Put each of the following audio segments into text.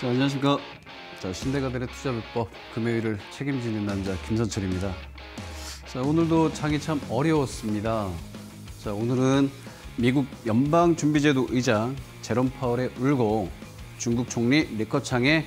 자, 안녕하십니까. 자, 신대가들의 투자 비법 금요일을 책임지는 남자 김선철입니다. 자, 오늘도 장이참 어려웠습니다. 자, 오늘은 미국 연방준비제도 의장 제롬 파월의 울고 중국 총리 리커창의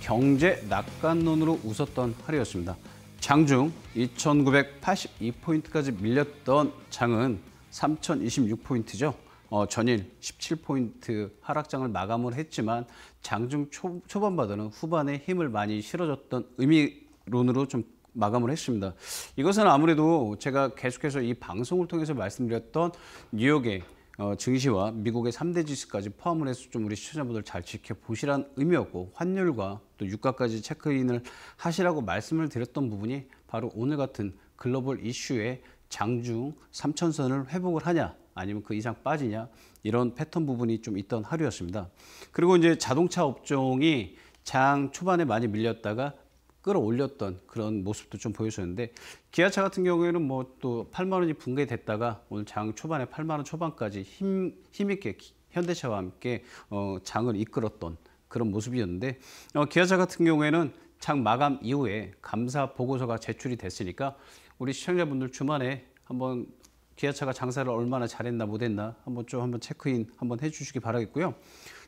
경제 낙관론으로 웃었던 하루였습니다. 장중 2,982포인트까지 밀렸던 장은 3,026포인트죠. 어, 전일 17포인트 하락장을 마감을 했지만 장중 초, 초반보다는 후반에 힘을 많이 실어줬던 의미론으로 좀 마감을 했습니다. 이것은 아무래도 제가 계속해서 이 방송을 통해서 말씀드렸던 뉴욕의 어, 증시와 미국의 3대 지수까지 포함을 해서 좀 우리 시청자분들 잘 지켜보시란 의미였고 환율과 또 유가까지 체크인을 하시라고 말씀을 드렸던 부분이 바로 오늘 같은 글로벌 이슈에 장중 3천선을 회복을 하냐 아니면 그 이상 빠지냐 이런 패턴 부분이 좀 있던 하루였습니다. 그리고 이제 자동차 업종이 장 초반에 많이 밀렸다가 끌어올렸던 그런 모습도 좀 보여줬는데 기아차 같은 경우에는 뭐 또 8만 원이 붕괴됐다가 오늘 장 초반에 8만 원 초반까지 힘, 힘있게 현대차와 함께 어, 장을 이끌었던 그런 모습이었는데 어, 기아차 같은 경우에는 장 마감 이후에 감사 보고서가 제출이 됐으니까 우리 시청자분들 주말에 한번 기아차가 장사를 얼마나 잘했나 못했나 한번 좀 한번 체크인 한번 해주시기 바라겠고요.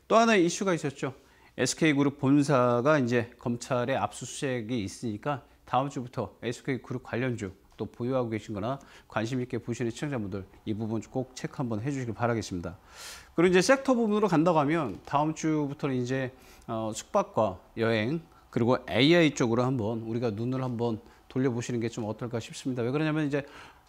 또 하나의 이슈가 있었죠. SK그룹 본사가 이제 검찰의 압수수색이 있으니까 다음 주부터 SK그룹 관련주 또 보유하고 계신거나 관심 있게 보시는 시청자분들 이 부분 꼭 체크 한번 해주시길 바라겠습니다. 그리고 이제 섹터 부분으로 간다고 하면 다음 주부터는 이제 어, 숙박과 여행 그리고 AI 쪽으로 한번 우리가 눈을 한번 돌려보시는 게 좀 어떨까 싶습니다. 왜 그러냐면 이제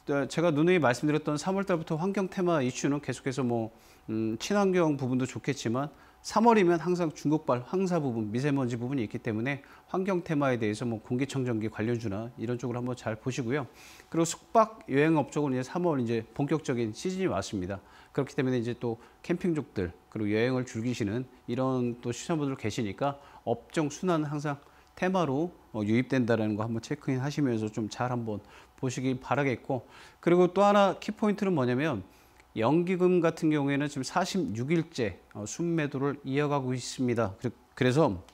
네, 제가 누누이 말씀드렸던 3월달부터 환경 테마 이슈는 계속해서 뭐 음, 친환경 부분도 좋겠지만 3월이면 항상 중국발 황사 부분, 미세먼지 부분이 있기 때문에 환경 테마에 대해서 뭐 공기청정기 관련주나 이런 쪽으로 한번 잘 보시고요. 그리고 숙박 여행업 쪽은 이제 3월 이제 본격적인 시즌이 왔습니다. 그렇기 때문에 이제 또 캠핑족들 그리고 여행을 즐기시는 이런 또 시청자분들 계시니까 업종 순환은 항상 테마로 어, 유입된다라는 거 한번 체크인 하시면서 좀 잘 한번 보시기 바라겠고 그리고 또 하나 키포인트는 뭐냐면 연기금 같은 경우에는 지금 46일째 어, 순매도를 이어가고 있습니다. 그래서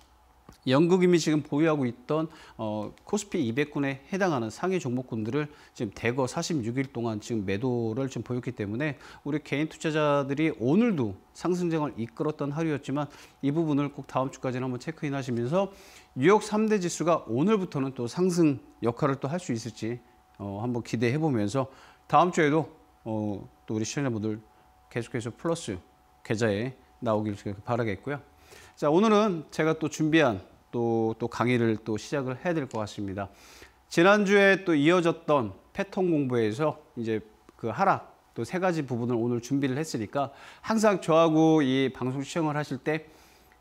연극임이 지금 보유하고 있던 어, 코스피 200군에 해당하는 상위 종목군들을 지금 대거 46일 동안 지금 매도를 지금 보였기 때문에 우리 개인 투자자들이 오늘도 상승장을 이끌었던 하루였지만 이 부분을 꼭 다음 주까지는 한번 체크인 하시면서 뉴욕 3대 지수가 오늘부터는 또 상승 역할을 또 할 수 있을지 어, 한번 기대해 보면서 다음 주에도 어, 또 우리 시청자분들 계속해서 플러스 계좌에 나오길 그 바라겠고요. 자 오늘은 제가 또 준비한 또, 또 강의를 또 시작을 해야 될 것 같습니다. 지난주에 또 이어졌던 패턴 공부에서 이제 그 하락 또 세 가지 부분을 오늘 준비를 했으니까 항상 저하고 이 방송 시청을 하실 때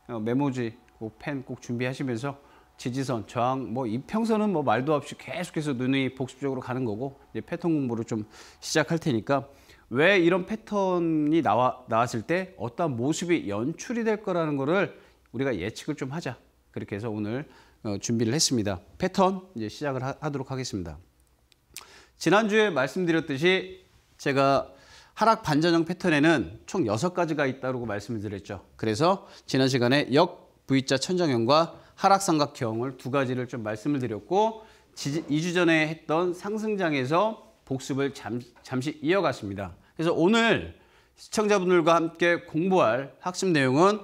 어, 메모지 뭐 펜꼭 준비하시면서 지지선, 저항, 뭐 이평선은 뭐 말도 없이 계속해서 눈이 복습적으로 가는 거고 이제 패턴 공부를 좀 시작할 테니까 왜 이런 패턴이 나와, 나왔을 때어떤 모습이 연출이 될 거라는 거를 우리가 예측을 좀 하자. 그렇게 해서 오늘 어, 준비를 했습니다. 패턴 이제 시작을 하, 하도록 하겠습니다. 지난주에 말씀드렸듯이 제가 하락 반전형 패턴에는 총 여섯 가지가 있다고 말씀을 드렸죠. 그래서 지난 시간에 역 V자 천장형과 하락삼각형을 두 가지를 좀 말씀을 드렸고 2주 전에 했던 상승장에서 복습을 잠, 시 이어갔습니다. 그래서 오늘 시청자분들과 함께 공부할 학습 내용은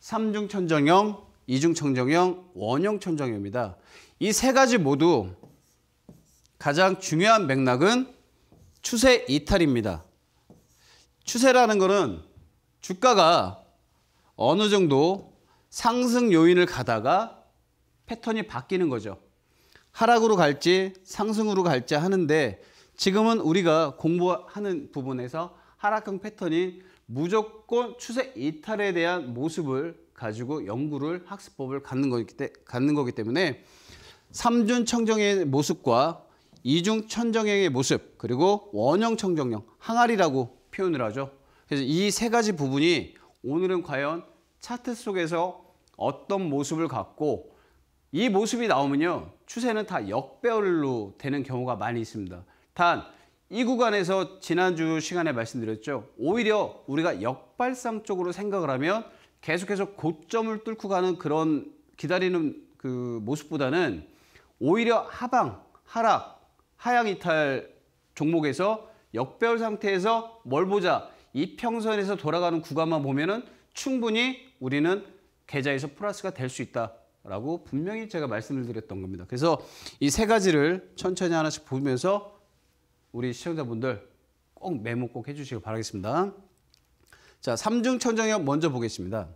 3중천정형2중천정형 원형천정형입니다. 이 세 가지 모두 가장 중요한 맥락은 추세 이탈입니다. 추세라는 것은 주가가 어느 정도 상승 요인을 가다가 패턴이 바뀌는 거죠. 하락으로 갈지 상승으로 갈지 하는데 지금은 우리가 공부하는 부분에서 하락형 패턴이 무조건 추세 이탈에 대한 모습을 가지고 연구를 학습법을 갖는 거기, 때, 갖는 거기 때문에 삼준 청정의 모습과 이중 천정형의 모습 그리고 원형 청정형 항아리라고 표현을 하죠. 그래서 이 세 가지 부분이 오늘은 과연 차트 속에서 어떤 모습을 갖고 이 모습이 나오면요. 추세는 다 역배열로 되는 경우가 많이 있습니다. 단, 이 구간에서 지난주 시간에 말씀드렸죠. 오히려 우리가 역발상 쪽으로 생각을 하면 계속해서 고점을 뚫고 가는 그런 기다리는 그 모습보다는 오히려 하방, 하락, 하향 이탈 종목에서 역배열 상태에서 뭘 보자. 이평선에서 돌아가는 구간만 보면은 충분히 우리는 계좌에서 플러스가 될 수 있다라고 분명히 제가 말씀을 드렸던 겁니다. 그래서 이 세 가지를 천천히 하나씩 보면서 우리 시청자분들 꼭 메모 꼭 해주시길 바라겠습니다. 자, 3중천정형 먼저 보겠습니다.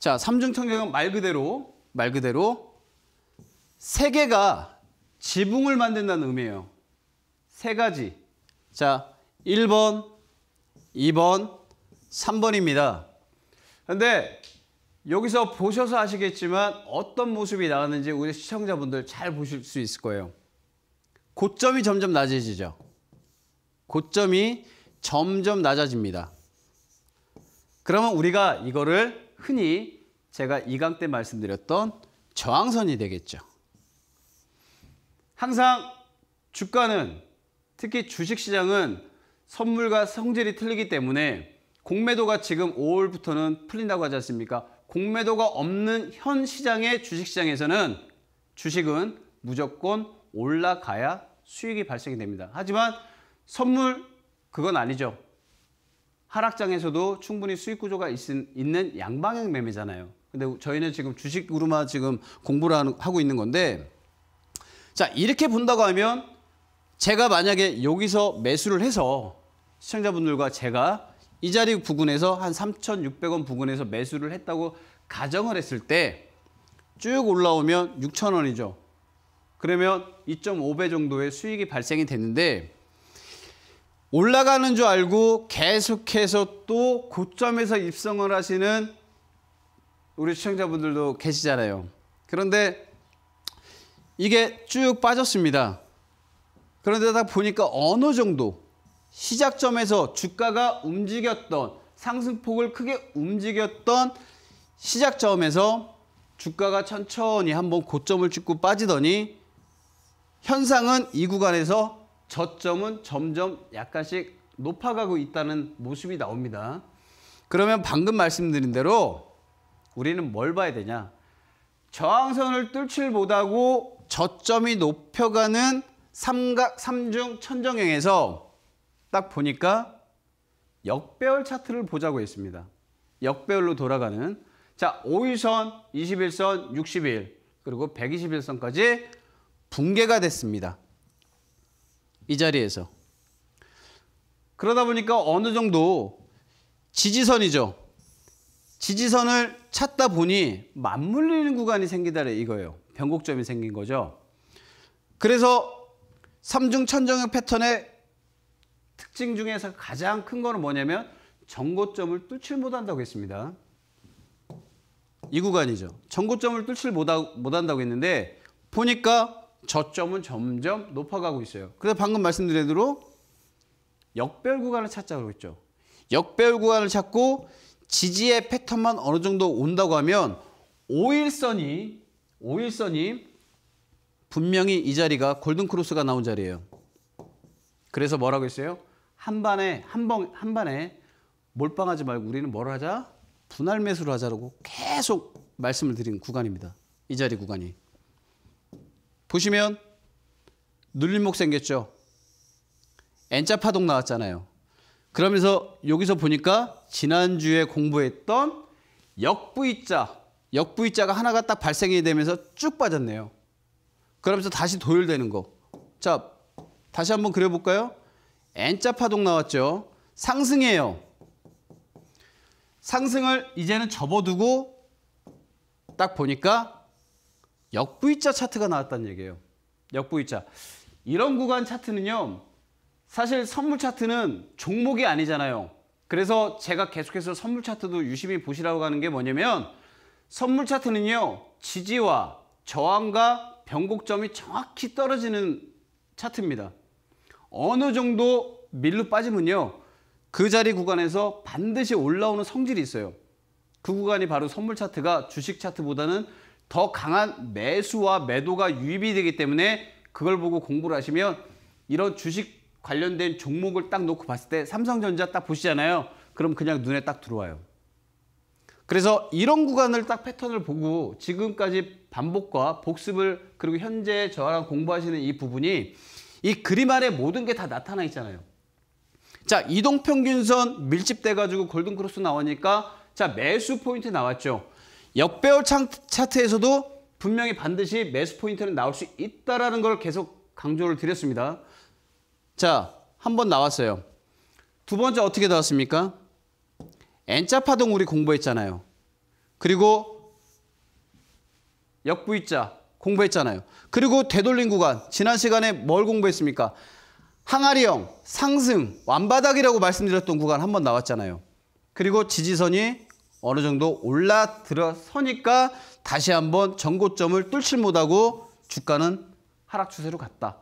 자, 3중천정형말 그대로 말 그대로 세 개가 지붕을 만든다는 의미예요. 세 가지. 자, 1번, 2번, 3번입니다. 근데 여기서 보셔서 아시겠지만 어떤 모습이 나왔는지 우리 시청자분들 잘 보실 수 있을 거예요. 고점이 점점 낮아지죠. 고점이 점점 낮아집니다. 그러면 우리가 이거를 흔히 제가 이강 때 말씀드렸던 저항선이 되겠죠. 항상 주가는 특히 주식시장은 선물과 성질이 틀리기 때문에 공매도가 지금 5월부터는 풀린다고 하지 않습니까? 공매도가 없는 현 시장의 주식시장에서는 주식은 무조건 올라가야 수익이 발생이 됩니다. 하지만 선물 그건 아니죠. 하락장에서도 충분히 수익 구조가 있는 양방향 매매잖아요. 근데 저희는 지금 주식으로만 지금 공부를 하고 있는 건데 자 이렇게 본다고 하면 제가 만약에 여기서 매수를 해서 시청자분들과 제가 이 자리 부근에서 한 3,600원 부근에서 매수를 했다고 가정을 했을 때 쭉 올라오면 6,000원이죠. 그러면 2.5배 정도의 수익이 발생이 됐는데 올라가는 줄 알고 계속해서 또 고점에서 입성을 하시는 우리 시청자분들도 계시잖아요. 그런데 이게 쭉 빠졌습니다. 그런데다 보니까 어느 정도 시작점에서 주가가 움직였던 상승폭을 크게 움직였던 시작점에서 주가가 천천히 한번 고점을 찍고 빠지더니 현상은 이 구간에서 저점은 점점 약간씩 높아가고 있다는 모습이 나옵니다. 그러면 방금 말씀드린 대로 우리는 뭘 봐야 되냐? 저항선을 뚫칠 못하고 저점이 높여가는 삼각 삼중 천정형에서 딱 보니까 역배열 차트를 보자고 했습니다. 역배열로 돌아가는 자 5일선, 21선, 60일 그리고 121선까지 붕괴가 됐습니다. 이 자리에서 그러다 보니까 어느 정도 지지선이죠. 지지선을 찾다 보니 맞물리는 구간이 생기다래 이거예요. 변곡점이 생긴 거죠. 그래서 삼중 천정형 패턴의 특징 중에서 가장 큰 거는 뭐냐면 정고점을 뚫칠 못한다고 했습니다. 이 구간이죠. 정고점을 뚫칠 못한다고 했는데 보니까 저점은 점점 높아가고 있어요. 그래서 방금 말씀드린 대로 역별 구간을 찾자고 했죠. 역별 구간을 찾고 지지의 패턴만 어느 정도 온다고 하면 5일선이 5일선이 분명히 이 자리가 골든크로스가 나온 자리예요. 그래서 뭐라고 했어요? 한 반에 한 번 한 반에 몰빵하지 말고 우리는 뭘 하자? 분할 매수를 하자라고 계속 말씀을 드린 구간입니다. 이 자리 구간이. 보시면 눌림목 생겼죠. N자 파동 나왔잖아요. 그러면서 여기서 보니까 지난주에 공부했던 역부이자, 역부이자가 하나가 딱 발생이 되면서 쭉 빠졌네요. 그러면서 다시 도열되는 거. 자, 다시 한번 그려볼까요? N자 파동 나왔죠. 상승해요 상승을 이제는 접어두고 딱 보니까 역부이자 차트가 나왔다는 얘기예요. 역부이자. 이런 구간 차트는요. 사실 선물 차트는 종목이 아니잖아요. 그래서 제가 계속해서 선물 차트도 유심히 보시라고 하는 게 뭐냐면 선물 차트는요. 지지와 저항과 변곡점이 정확히 떨어지는 차트입니다. 어느 정도 밀로 빠지면요. 그 자리 구간에서 반드시 올라오는 성질이 있어요. 그 구간이 바로 선물 차트가 주식 차트보다는 더 강한 매수와 매도가 유입이 되기 때문에 그걸 보고 공부를 하시면 이런 주식 관련된 종목을 딱 놓고 봤을 때 삼성전자 딱 보시잖아요. 그럼 그냥 눈에 딱 들어와요. 그래서 이런 구간을 딱 패턴을 보고 지금까지 반복과 복습을 그리고 현재 저랑 공부하시는 이 부분이 이 그림 아래 모든 게 다 나타나 있잖아요. 자, 이동평균선 밀집돼가지고 골든크로스 나오니까 자, 매수 포인트 나왔죠. 역배열 차트에서도 분명히 반드시 매수 포인트는 나올 수 있다라는 걸 계속 강조를 드렸습니다. 자, 한 번 나왔어요. 두 번째 어떻게 나왔습니까? N자 파동 우리 공부했잖아요. 그리고 역부이자 공부했잖아요. 그리고 되돌린 구간 지난 시간에 뭘 공부했습니까? 항아리형, 상승, 완바닥이라고 말씀드렸던 구간 한 번 나왔잖아요. 그리고 지지선이 어느 정도 올라 들어서니까 다시 한번 전고점을 뚫지 못하고 주가는 하락 추세로 갔다.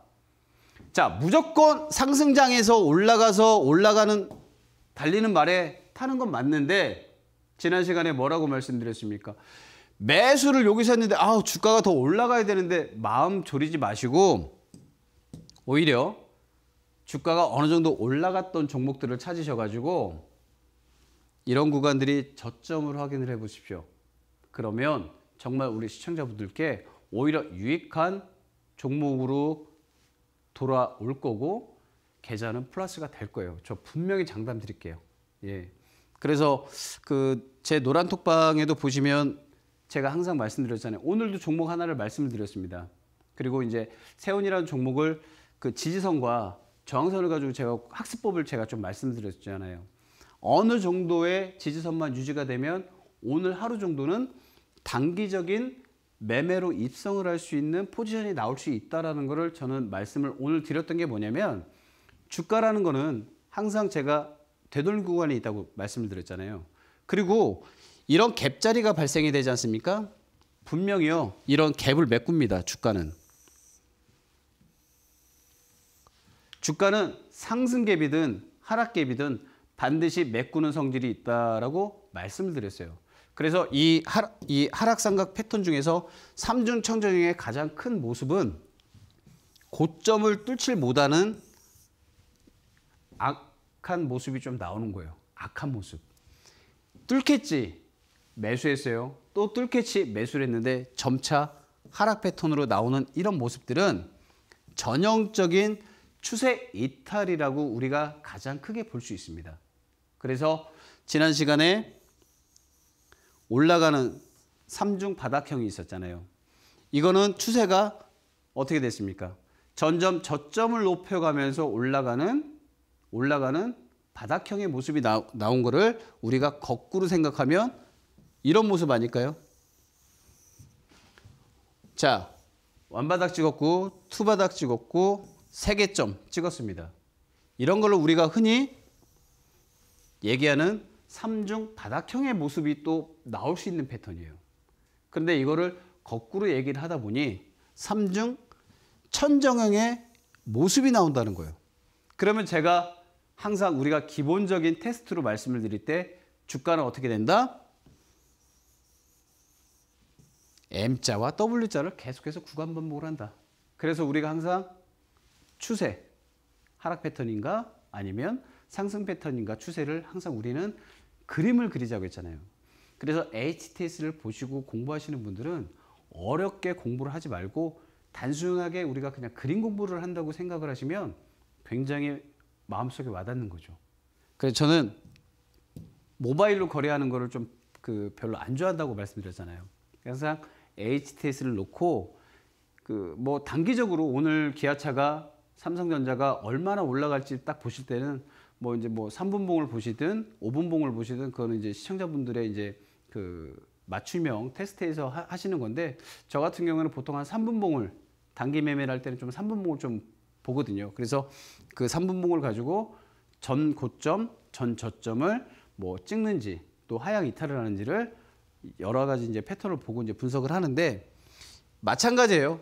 자, 무조건 상승장에서 올라가서 올라가는 달리는 말에 타는 건 맞는데 지난 시간에 뭐라고 말씀드렸습니까? 매수를 여기서 했는데 아우 주가가 더 올라가야 되는데 마음 졸이지 마시고 오히려 주가가 어느 정도 올라갔던 종목들을 찾으셔가지고 이런 구간들이 저점을 확인을 해 보십시오. 그러면 정말 우리 시청자분들께 오히려 유익한 종목으로 돌아올 거고 계좌는 플러스가 될 거예요. 저 분명히 장담 드릴게요. 예. 그래서 그 제 노란 톡방에도 보시면 제가 항상 말씀드렸잖아요. 오늘도 종목 하나를 말씀을 드렸습니다. 그리고 이제 세운이라는 종목을 그 지지선과 저항선을 가지고 제가 학습법을 제가 좀 말씀드렸잖아요. 어느 정도의 지지선만 유지가 되면 오늘 하루 정도는 단기적인 매매로 입성을 할 수 있는 포지션이 나올 수 있다라는 것을 저는 말씀을 오늘 드렸던 게 뭐냐면 주가라는 거는 항상 제가 되돌림 구간이 있다고 말씀을 드렸잖아요. 그리고 이런 갭자리가 발생이 되지 않습니까? 분명히요. 이런 갭을 메꿉니다. 주가는. 주가는 상승갭이든 하락갭이든 반드시 메꾸는 성질이 있다라고 말씀을 드렸어요. 그래서 이, 하락, 이 하락삼각 패턴 중에서 삼중 청정형의 가장 큰 모습은 고점을 뚫지 못하는 악한 모습이 좀 나오는 거예요. 악한 모습. 뚫겠지. 매수했어요. 또 뚫캐치 매수를 했는데 점차 하락 패턴으로 나오는 이런 모습들은 전형적인 추세 이탈이라고 우리가 가장 크게 볼 수 있습니다. 그래서 지난 시간에 올라가는 3중 바닥형이 있었잖아요. 이거는 추세가 어떻게 됐습니까? 점점 저점을 높여가면서 올라가는 올라가는 바닥형의 모습이 나, 나온 거를 우리가 거꾸로 생각하면 이런 모습 아닐까요? 자, 완바닥 찍었고 투바닥 찍었고 세 개점 찍었습니다. 이런 걸로 우리가 흔히 얘기하는 삼중 바닥형의 모습이 또 나올 수 있는 패턴이에요. 그런데 이거를 거꾸로 얘기를 하다 보니 삼중 천정형의 모습이 나온다는 거예요. 그러면 제가 항상 우리가 기본적인 테스트로 말씀을 드릴 때 주가는 어떻게 된다? M자와 W자를 계속해서 구간 반복을 한다. 그래서 우리가 항상 추세, 하락 패턴인가 아니면 상승 패턴인가 추세를 항상 우리는 그림을 그리자고 했잖아요. 그래서 HTS를 보시고 공부하시는 분들은 어렵게 공부를 하지 말고 단순하게 우리가 그냥 그림 공부를 한다고 생각을 하시면 굉장히 마음속에 와닿는 거죠. 그래서 저는 모바일로 거래하는 거를 좀그 별로 안 좋아한다고 말씀드렸잖아요. 항상 HTS를 놓고 그 뭐 단기적으로 오늘 기아차가 삼성전자가 얼마나 올라갈지 딱 보실 때는 뭐 이제 뭐 3분봉을 보시든 5분봉을 보시든 그거는 이제 시청자분들의 이제 그 맞춤형 테스트에서 하, 시는 건데 저 같은 경우에는 보통 한 3분봉을 단기 매매를 할 때는 좀 3분봉을 좀 보거든요. 그래서 그 3분봉을 가지고 전 고점, 전 저점을 뭐 찍는지 또 하향 이탈을 하는지를 여러 가지 이제 패턴을 보고 이제 분석을 하는데 마찬가지예요.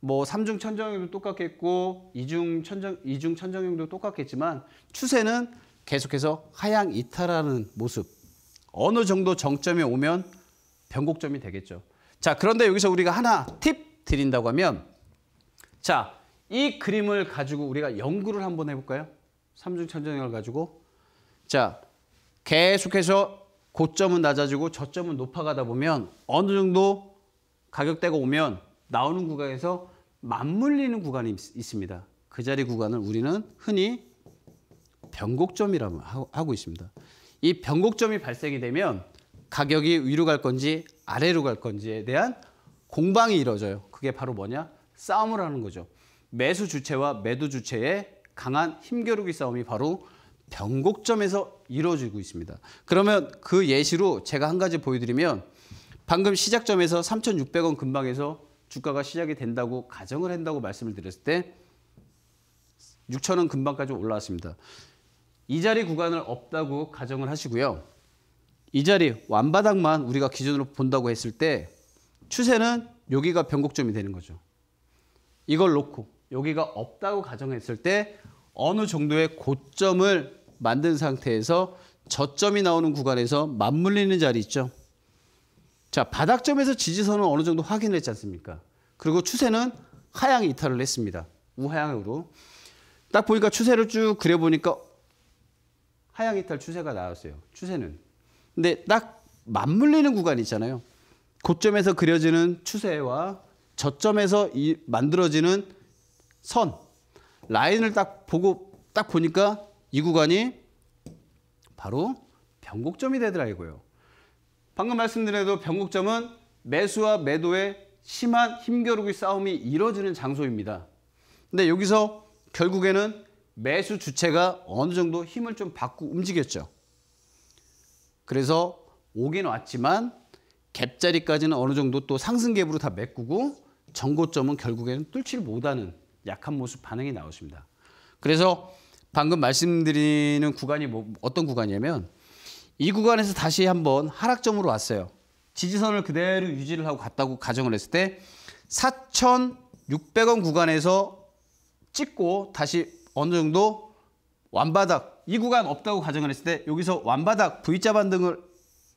뭐 3중 천정형도 똑같겠고 2중 천정 2중 천정형도 똑같겠지만 추세는 계속해서 하향 이탈하는 모습. 어느 정도 정점에 오면 변곡점이 되겠죠. 자, 그런데 여기서 우리가 하나 팁 드린다고 하면 자, 이 그림을 가지고 우리가 연구를 한번 해 볼까요? 삼중 천정형을 가지고 자, 계속해서 고점은 낮아지고 저점은 높아가다 보면 어느 정도 가격대가 오면 나오는 구간에서 맞물리는 구간이 있, 습니다그 자리 구간을 우리는 흔히 변곡점이라고 하고 있습니다. 이 변곡점이 발생이 되면 가격이 위로 갈 건지 아래로 갈 건지에 대한 공방이 이뤄져요. 그게 바로 뭐냐? 싸움을 하는 거죠. 매수 주체와 매도 주체의 강한 힘겨루기 싸움이 바로 변곡점에서 이루어지고 있습니다. 그러면 그 예시로 제가 한 가지 보여드리면 방금 시작점에서 3,600원 근방에서 주가가 시작이 된다고 가정을 한다고 말씀을 드렸을 때 6,000원 근방까지 올라왔습니다. 이 자리 구간을 없다고 가정을 하시고요. 이 자리 완바닥만 우리가 기준으로 본다고 했을 때 추세는 여기가 변곡점이 되는 거죠. 이걸 놓고 여기가 없다고 가정했을 때 어느 정도의 고점을 만든 상태에서 저점이 나오는 구간에서 맞물리는 자리 있죠. 자, 바닥점에서 지지선은 어느 정도 확인을 했지 않습니까? 그리고 추세는 하향 이탈을 했습니다. 우하향으로. 딱 보니까 추세를 쭉 그려보니까 하향 이탈 추세가 나왔어요. 추세는. 근데 딱 맞물리는 구간 있잖아요. 고점에서 그려지는 추세와 저점에서 만들어지는 선, 라인을 딱 보고 딱 보니까 이 구간이 바로 변곡점이 되더라고요. 방금 말씀드린대로 변곡점은 매수와 매도의 심한 힘겨루기 싸움이 이뤄지는 장소입니다. 근데 여기서 결국에는 매수 주체가 어느 정도 힘을 좀 받고 움직였죠. 그래서 오긴 왔지만 갭자리까지는 어느 정도 또 상승 갭으로 다 메꾸고 정고점은 결국에는 뚫지 못하는 약한 모습 반응이 나오십니다. 그래서 방금 말씀드리는 구간이 뭐 어떤 구간이냐면 이 구간에서 다시 한번 하락점으로 왔어요. 지지선을 그대로 유지를 하고 갔다고 가정을 했을 때 4,600원 구간에서 찍고 다시 어느 정도 완바닥 이 구간 없다고 가정을 했을 때 여기서 완바닥 V자 반등을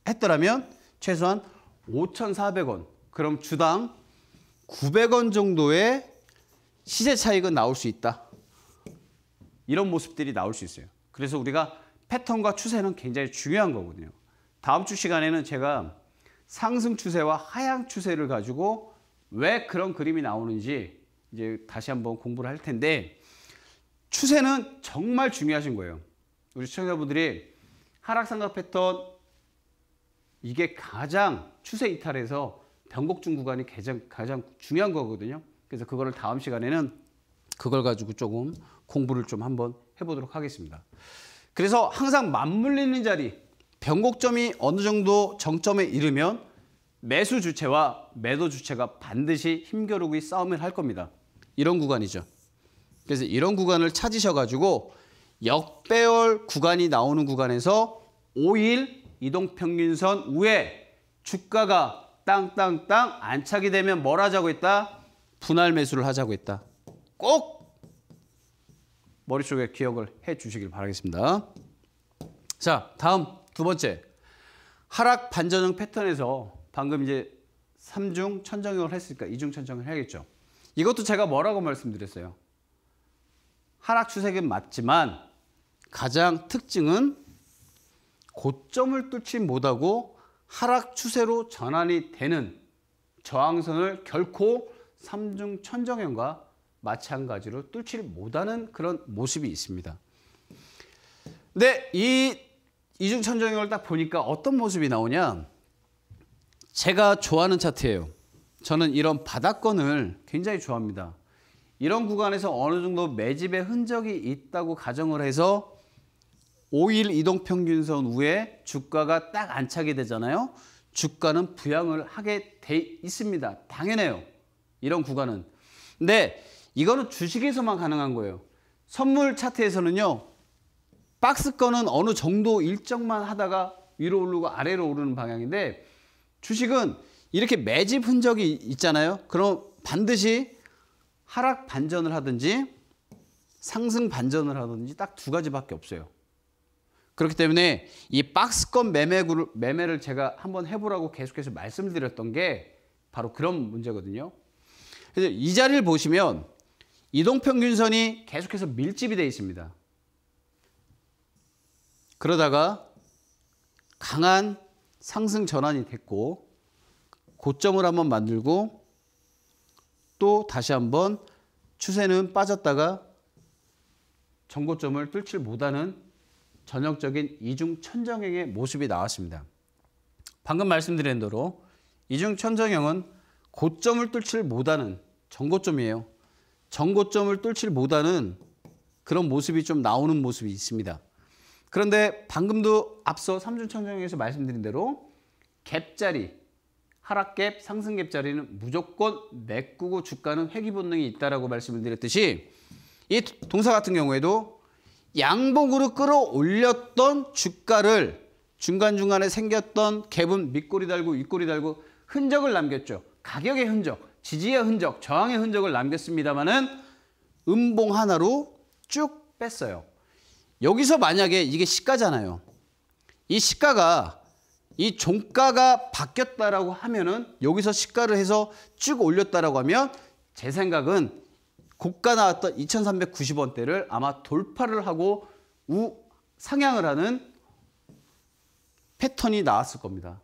했더라면 최소한 5,400원 그럼 주당 900원 정도의 시세 차익은 나올 수 있다. 이런 모습들이 나올 수 있어요. 그래서 우리가 패턴과 추세는 굉장히 중요한 거거든요. 다음 주 시간에는 제가 상승 추세와 하향 추세를 가지고 왜 그런 그림이 나오는지 이제 다시 한번 공부를 할 텐데 추세는 정말 중요하신 거예요. 우리 시청자분들이 하락상각 패턴 이게 가장 추세 이탈에서 변곡중 구간이 가장, 가장 중요한 거거든요. 그래서 그거를 다음 시간에는 그걸 가지고 조금 공부를 좀 한번 해보도록 하겠습니다. 그래서 항상 맞물리는 자리, 변곡점이 어느 정도 정점에 이르면 매수 주체와 매도 주체가 반드시 힘겨루기 싸움을 할 겁니다. 이런 구간이죠. 그래서 이런 구간을 찾으셔가지고 역배열 구간이 나오는 구간에서 5일 이동평균선 우에 주가가 땅땅땅 안착이 되면 뭘 하자고 했다? 분할 매수를 하자고 했다. 꼭 머릿속에 기억을 해 주시길 바라겠습니다. 자, 다음 두 번째. 하락 반전형 패턴에서 방금 이제 3중 천정형을 했으니까 2중 천정을 해야겠죠. 이것도 제가 뭐라고 말씀드렸어요. 하락 추세는 맞지만 가장 특징은 고점을 뚫지 못하고 하락 추세로 전환이 되는 저항선을 결코 3중 천정형과 마찬가지로 뚫지 못하는 그런 모습이 있습니다. 근데 이 이중천정형을 딱 보니까 어떤 모습이 나오냐? 제가 좋아하는 차트예요. 저는 이런 바닥권을 굉장히 좋아합니다. 이런 구간에서 어느 정도 매집의 흔적이 있다고 가정을 해서 5일 이동평균선 후에 주가가 딱 안착이 되잖아요. 주가는 부양을 하게 돼 있습니다. 당연해요. 이런 구간은. 근데 이거는 주식에서만 가능한 거예요. 선물 차트에서는요. 박스권은 어느 정도 일정만 하다가 위로 오르고 아래로 오르는 방향인데 주식은 이렇게 매집 흔적이 있잖아요. 그럼 반드시 하락 반전을 하든지 상승 반전을 하든지 딱 두 가지밖에 없어요. 그렇기 때문에 이 박스권 매매를, 매매를 제가 한번 해보라고 계속해서 말씀드렸던 게 바로 그런 문제거든요. 이 자리를 보시면 이동평균선이 계속해서 밀집이 되어 있습니다. 그러다가 강한 상승 전환이 됐고 고점을 한번 만들고 또 다시 한번 추세는 빠졌다가 전고점을 뚫지 못하는 전형적인 이중 천정형의 모습이 나왔습니다. 방금 말씀드린 대로 이중 천정형은 고점을 뚫지 못하는 전고점이에요. 정고점을 뚫지 못하는 그런 모습이 좀 나오는 모습이 있습니다. 그런데 방금도 앞서 삼중청정에서 말씀드린 대로 갭자리, 하락갭, 상승갭자리는 무조건 메꾸고 주가는 회귀 본능이 있다라고 말씀을 드렸듯이 이 동사 같은 경우에도 양봉으로 끌어올렸던 주가를 중간중간에 생겼던 갭은 밑꼬리 달고 윗꼬리 달고 흔적을 남겼죠. 가격의 흔적, 지지의 흔적, 저항의 흔적을 남겼습니다만은 음봉 하나로 쭉 뺐어요. 여기서 만약에 이게 시가잖아요. 이 시가가 이 종가가 바뀌었다라고 하면은 여기서 시가를 해서 쭉 올렸다라고 하면 제 생각은 고가 나왔던 2,390원대를 아마 돌파를 하고 우 상향을 하는 패턴이 나왔을 겁니다.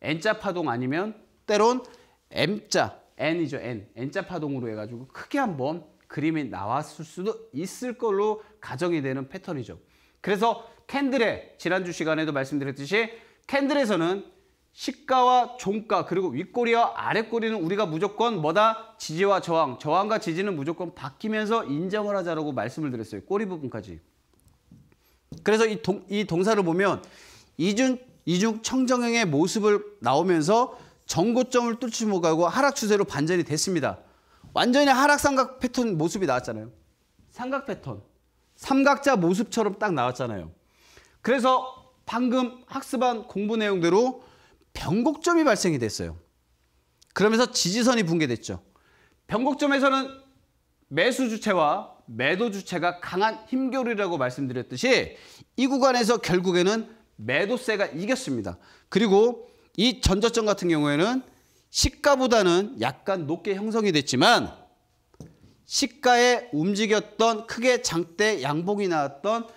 N자 파동 아니면 때론 M자 N이죠. N. N자 파동으로 해가지고 크게 한번 그림이 나왔을 수도 있을 걸로 가정이 되는 패턴이죠. 그래서 캔들의 지난주 시간에도 말씀드렸듯이 캔들에서는 시가와 종가 그리고 윗꼬리와 아랫꼬리는 우리가 무조건 뭐다? 지지와 저항, 저항과 지지는 무조건 바뀌면서 인정을 하자라고 말씀을 드렸어요. 꼬리 부분까지. 그래서 이, 동, 이 동사를 보면 이중, 이중 청정형의 모습을 나오면서 정고점을 뚫지 못하고 하락 추세로 반전이 됐습니다. 완전히 하락 삼각 패턴 모습이 나왔잖아요. 삼각 패턴. 삼각자 모습처럼 딱 나왔잖아요. 그래서 방금 학습한 공부 내용대로 변곡점이 발생이 됐어요. 그러면서 지지선이 붕괴됐죠. 변곡점에서는 매수 주체와 매도 주체가 강한 힘겨루라고 말씀드렸듯이 이 구간에서 결국에는 매도세가 이겼습니다. 그리고 이 전저점 같은 경우에는 시가보다는 약간 높게 형성이 됐지만 시가에 움직였던 크게 장대 양봉이 나왔던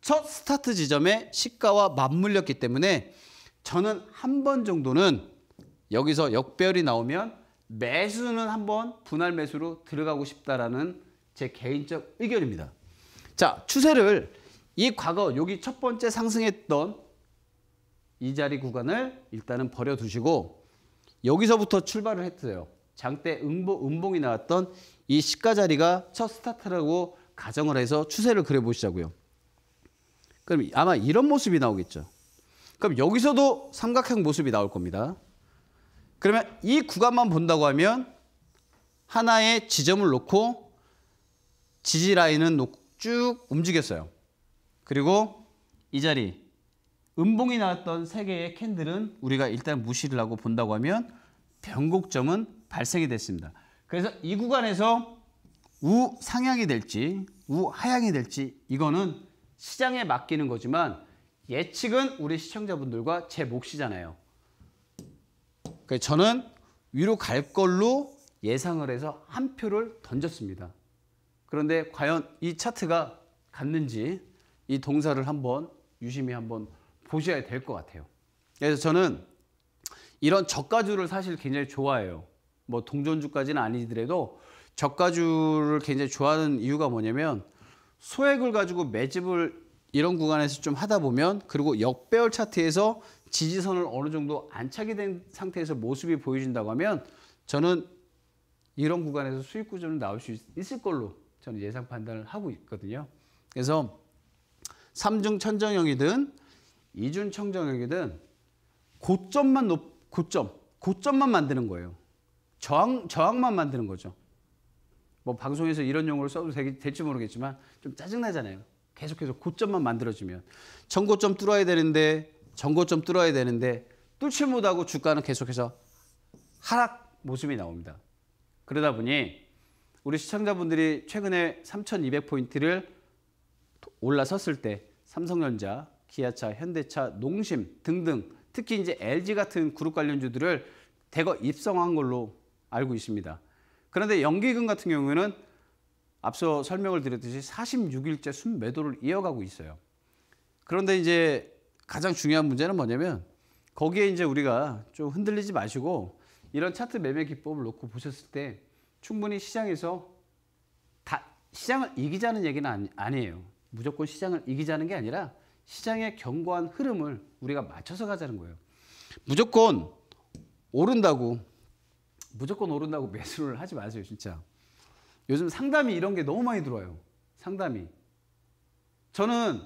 첫 스타트 지점에 시가와 맞물렸기 때문에 저는 한 번 정도는 여기서 역별이 나오면 매수는 한 번 분할 매수로 들어가고 싶다라는 제 개인적 의견입니다. 자 추세를 이 과거 여기 첫 번째 상승했던 이 자리 구간을 일단은 버려두시고 여기서부터 출발을 했어요. 장대 음봉, 음봉이 나왔던 이 시가 자리가 첫 스타트라고 가정을 해서 추세를 그려보시자고요. 그럼 아마 이런 모습이 나오겠죠. 그럼 여기서도 삼각형 모습이 나올 겁니다. 그러면 이 구간만 본다고 하면 하나의 지점을 놓고 지지 라인은 쭉 움직였어요. 그리고 이 자리 음봉이 나왔던 세 개의 캔들은 우리가 일단 무시를 하고 본다고 하면 변곡점은 발생이 됐습니다. 그래서 이 구간에서 우상향이 될지 우하향이 될지 이거는 시장에 맡기는 거지만 예측은 우리 시청자분들과 제 몫이잖아요. 그래서 저는 위로 갈 걸로 예상을 해서 한 표를 던졌습니다. 그런데 과연 이 차트가 갔는지 이 동사를 한번 유심히 한번 보셔야 될 것 같아요. 그래서 저는 이런 저가주를 사실 굉장히 좋아해요. 뭐 동전주까지는 아니더라도 저가주를 굉장히 좋아하는 이유가 뭐냐면 소액을 가지고 매집을 이런 구간에서 좀 하다 보면 그리고 역배열 차트에서 지지선을 어느 정도 안착이 된 상태에서 모습이 보여준다고 하면 저는 이런 구간에서 수익 구조는 나올 수 있을 걸로 저는 예상 판단을 하고 있거든요. 그래서 삼중 천정형이든 이준 청정액이든 고점만 높 고점 고점만 만드는 거예요. 저항 저항만 만드는 거죠. 뭐 방송에서 이런 용어를 써도 되, 될지 모르겠지만 좀 짜증나잖아요. 계속해서 고점만 만들어지면 전고점 뚫어야 되는데 전고점 뚫어야 되는데 뚫지 못하고 주가는 계속해서 하락 모습이 나옵니다. 그러다 보니 우리 시청자분들이 최근에 3,200포인트를 올라섰을 때 삼성전자 기아차, 현대차, 농심 등등 특히 이제 LG 같은 그룹 관련주들을 대거 입성한 걸로 알고 있습니다. 그런데 연기금 같은 경우에는 앞서 설명을 드렸듯이 46일째 순매도를 이어가고 있어요. 그런데 이제 가장 중요한 문제는 뭐냐면 거기에 이제 우리가 좀 흔들리지 마시고 이런 차트 매매 기법을 놓고 보셨을 때 충분히 시장에서 다 시장을 이기자는 얘기는 아니, 에요 무조건 시장을 이기자는 게 아니라 시장의 견고한 흐름을 우리가 맞춰서 가자는 거예요. 무조건 오른다고 무조건 오른다고 매수를 하지 마세요, 진짜. 요즘 상담이 이런 게 너무 많이 들어와요. 상담이. 저는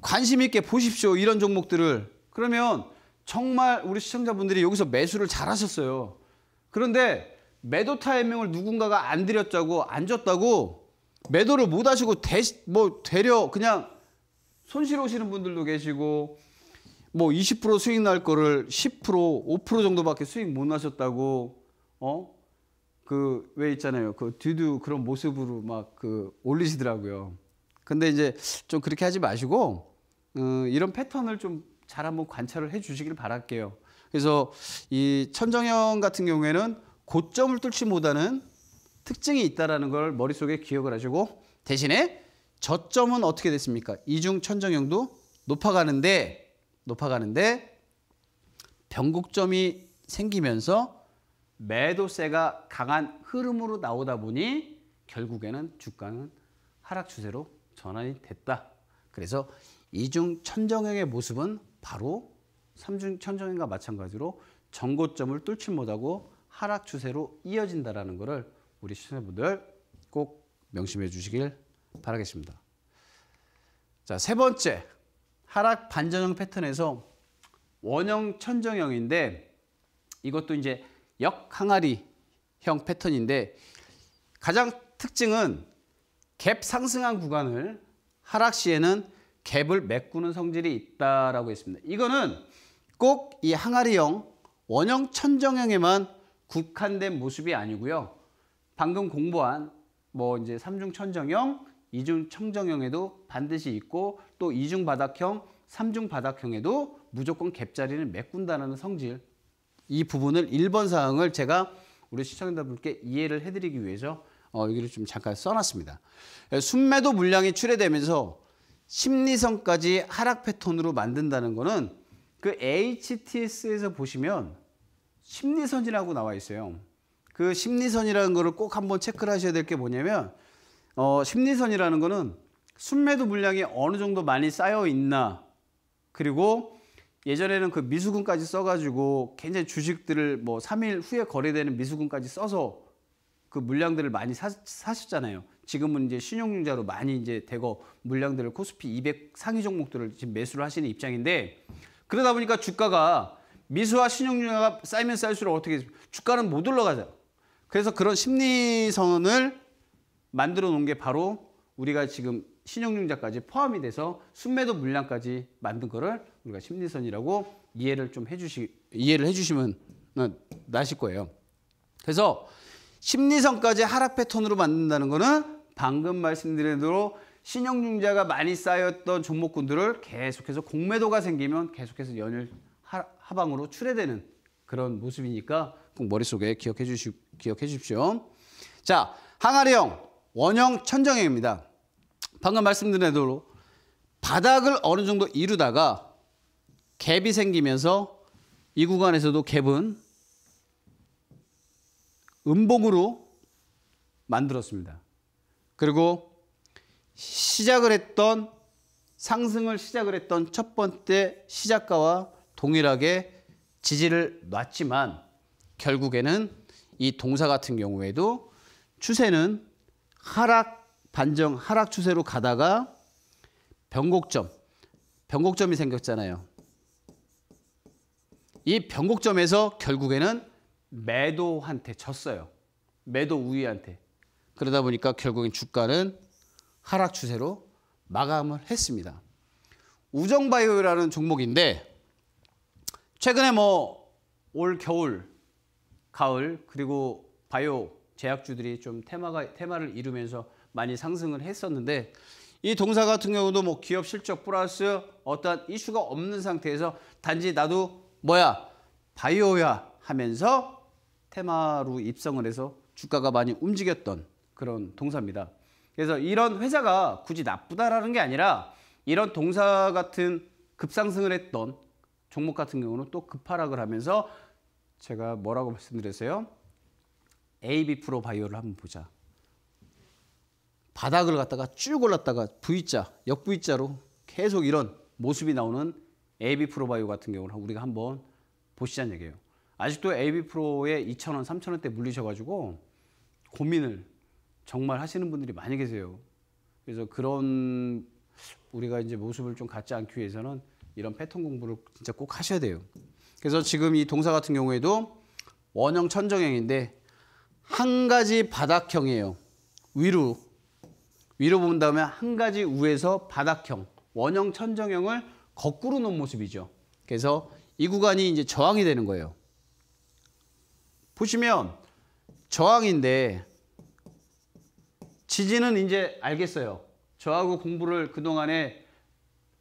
관심 있게 보십시오. 이런 종목들을. 그러면 정말 우리 시청자분들이 여기서 매수를 잘 하셨어요. 그런데 매도 타이밍을 누군가가 안 드렸다고 안 줬다고 매도를 못 하시고 대, 뭐 되려 그냥 손실 오시는 분들도 계시고 뭐 20% 수익 날 거를 10% 5% 정도밖에 수익 못 나셨다고 어? 그 왜 있잖아요. 그 뒤도 그런 모습으로 막 그 올리시더라고요. 근데 이제 좀 그렇게 하지 마시고 어, 이런 패턴을 좀 잘 한번 관찰을 해 주시길 바랄게요. 그래서 이 천정형 같은 경우에는 고점을 뚫지 못하는 특징이 있다라는 걸 머릿속에 기억을 하시고 대신에 저점은 어떻게 됐습니까? 이중 천정형도 높아가는데 높아가는데 변곡점이 생기면서 매도세가 강한 흐름으로 나오다 보니 결국에는 주가는 하락 추세로 전환이 됐다. 그래서 이중 천정형의 모습은 바로 삼중 천정형과 마찬가지로 전고점을 뚫지 못하고 하락 추세로 이어진다라는 것을 우리 시청자분들 꼭 명심해 주시길 바라겠습니다. 자, 세 번째. 하락 반전형 패턴에서 원형 천정형인데 이것도 이제 역항아리형 패턴인데 가장 특징은 갭 상승한 구간을 하락 시에는 갭을 메꾸는 성질이 있다라고 했습니다. 이거는 꼭 이 항아리형 원형 천정형에만 국한된 모습이 아니고요. 방금 공부한 뭐 이제 삼중 천정형, 이중 청정형에도 반드시 있고 또 이중 바닥형, 삼중 바닥형에도 무조건 갭자리를 메꾼다는 성질. 이 부분을 1번 사항을 제가 우리 시청자분께 이해를 해드리기 위해서 어, 여기를 좀 잠깐 써놨습니다. 순매도 물량이 출해되면서 심리성까지 하락 패턴으로 만든다는 거는 그 HTS에서 보시면 심리선이라고 나와 있어요. 그 심리선이라는 거를 꼭 한번 체크를 하셔야 될 게 뭐냐면 어, 심리선이라는 거는 순매도 물량이 어느 정도 많이 쌓여 있나 그리고 예전에는 그 미수금까지 써가지고 굉장히 주식들을 뭐 3일 후에 거래되는 미수금까지 써서 그 물량들을 많이 사, 셨잖아요 지금은 이제 신용융자로 많이 이제 대거 물량들을 코스피 200 상위 종목들을 지금 매수를 하시는 입장인데 그러다 보니까 주가가 미수와 신용융자가 쌓이면 쌓일수록 어떻게 주가는 못 올라가죠. 그래서 그런 심리선을 만들어 놓은 게 바로 우리가 지금 신용융자까지 포함이 돼서 순매도 물량까지 만든 거를 우리가 심리선이라고 이해를 좀 해주시 이해를 해주시면 나실 거예요. 그래서 심리선까지 하락 패턴으로 만든다는 거는 방금 말씀드린 대로 신용융자가 많이 쌓였던 종목군들을 계속해서 공매도가 생기면 계속해서 연일 하, 하방으로 출해되는 그런 모습이니까 꼭 머릿속에 기억해 주시 기억해 주십시오. 자, 항아리형 원형 천정형입니다. 방금 말씀드린 대로 바닥을 어느 정도 이루다가 갭이 생기면서 이 구간에서도 갭은 음봉으로 만들었습니다. 그리고 시작을 했던 상승을 시작을 했던 첫 번째 시작가와 동일하게 지지를 놨지만 결국에는 이 동사 같은 경우에도 추세는 하락 반정 하락 추세로 가다가 변곡점 변곡점이 생겼잖아요. 이 변곡점에서 결국에는 매도한테 졌어요. 매도 우위한테. 그러다 보니까 결국엔 주가는 하락 추세로 마감을 했습니다. 우정바이오라는 종목인데 최근에 뭐 올 겨울, 가을 그리고 바이오 제약주들이 좀 테마가 테마를 이루면서 많이 상승을 했었는데 이 동사 같은 경우도 뭐 기업 실적 플러스 어떤 이슈가 없는 상태에서 단지 나도 뭐야 바이오야 하면서 테마로 입성을 해서 주가가 많이 움직였던 그런 동사입니다. 그래서 이런 회사가 굳이 나쁘다라는 게 아니라 이런 동사 같은 급상승을 했던 종목 같은 경우는 또 급하락을 하면서 제가 뭐라고 말씀드렸어요? AB 프로바이오를 한번 보자. 바닥을 갖다가 쭉 올랐다가 V자, 역V자로 계속 이런 모습이 나오는 AB 프로바이오 같은 경우를 우리가 한번 보시자는 얘기예요. 아직도 AB 프로에 2,000원, 3,000원대 물리셔가지고 고민을 정말 하시는 분들이 많이 계세요. 그래서 그런 우리가 이제 모습을 좀 갖지 않기 위해서는 이런 패턴 공부를 진짜 꼭 하셔야 돼요. 그래서 지금 이 동사 같은 경우에도 원형 천정형인데 한 가지 바닥형이에요. 위로 위로 본 다음에 한 가지 위에서 바닥형 원형 천정형을 거꾸로 놓은 모습이죠. 그래서 이 구간이 이제 저항이 되는 거예요. 보시면 저항인데 지지는 이제 알겠어요. 저하고 공부를 그동안에